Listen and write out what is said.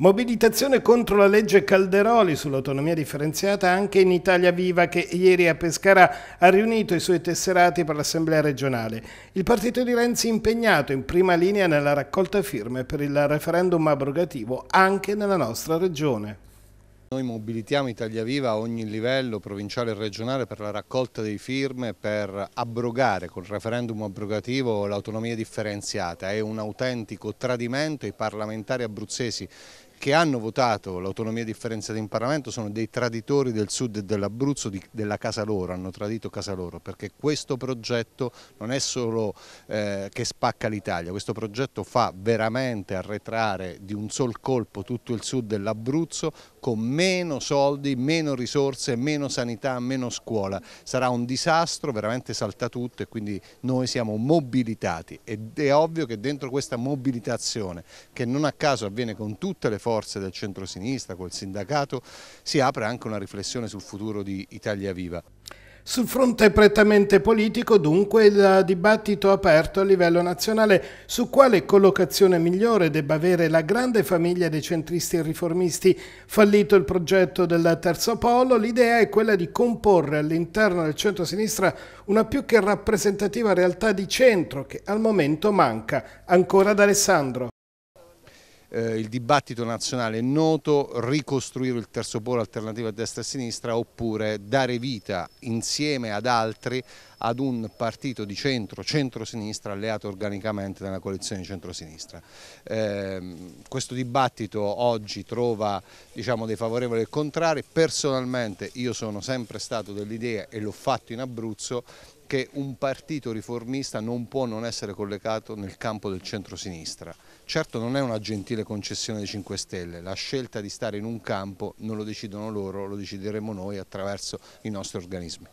Mobilitazione contro la legge Calderoli sull'autonomia differenziata anche in Italia Viva che ieri a Pescara ha riunito i suoi tesserati per l'Assemblea regionale. Il partito di Renzi è impegnato in prima linea nella raccolta firme per il referendum abrogativo anche nella nostra regione. Noi mobilitiamo Italia Viva a ogni livello provinciale e regionale per la raccolta dei firme per abrogare col referendum abrogativo l'autonomia differenziata. È un autentico tradimento, i parlamentari abruzzesi che hanno votato l'autonomia differenziata in Parlamento sono dei traditori del sud e dell'Abruzzo, della casa loro, hanno tradito casa loro, perché questo progetto non è solo eh, che spacca l'Italia, questo progetto fa veramente arretrare di un sol colpo tutto il sud dell'Abruzzo con meno soldi, meno risorse, meno sanità, meno scuola. Sarà un disastro, veramente salta tutto e quindi noi siamo mobilitati ed è ovvio che dentro questa mobilitazione, che non a caso avviene con tutte le forze forze del centro-sinistra, col sindacato, si apre anche una riflessione sul futuro di Italia Viva. Sul fronte prettamente politico, dunque, il dibattito aperto a livello nazionale su quale collocazione migliore debba avere la grande famiglia dei centristi e riformisti. Fallito il progetto del terzo polo, l'idea è quella di comporre all'interno del centro-sinistra una più che rappresentativa realtà di centro che al momento manca. Ancora ad Alessandro eh, il dibattito nazionale è noto, ricostruire il terzo polo alternativo a destra e a sinistra oppure dare vita insieme ad altri ad un partito di centro, centro-sinistra alleato organicamente nella coalizione di centro-sinistra. Eh, questo dibattito oggi trova diciamo, dei favorevoli e contrari, personalmente io sono sempre stato dell'idea e l'ho fatto in Abruzzo che un partito riformista non può non essere collegato nel campo del centro-sinistra. Certo non è una gentile concessione dei 5 Stelle, la scelta di stare in un campo non lo decidono loro, lo decideremo noi attraverso i nostri organismi.